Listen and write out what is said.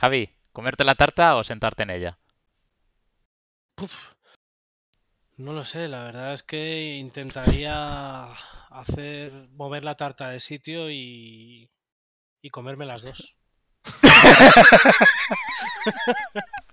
Javi, ¿comerte la tarta o sentarte en ella? No lo sé, la verdad es que intentaría hacer mover la tarta de sitio y, y comerme las dos.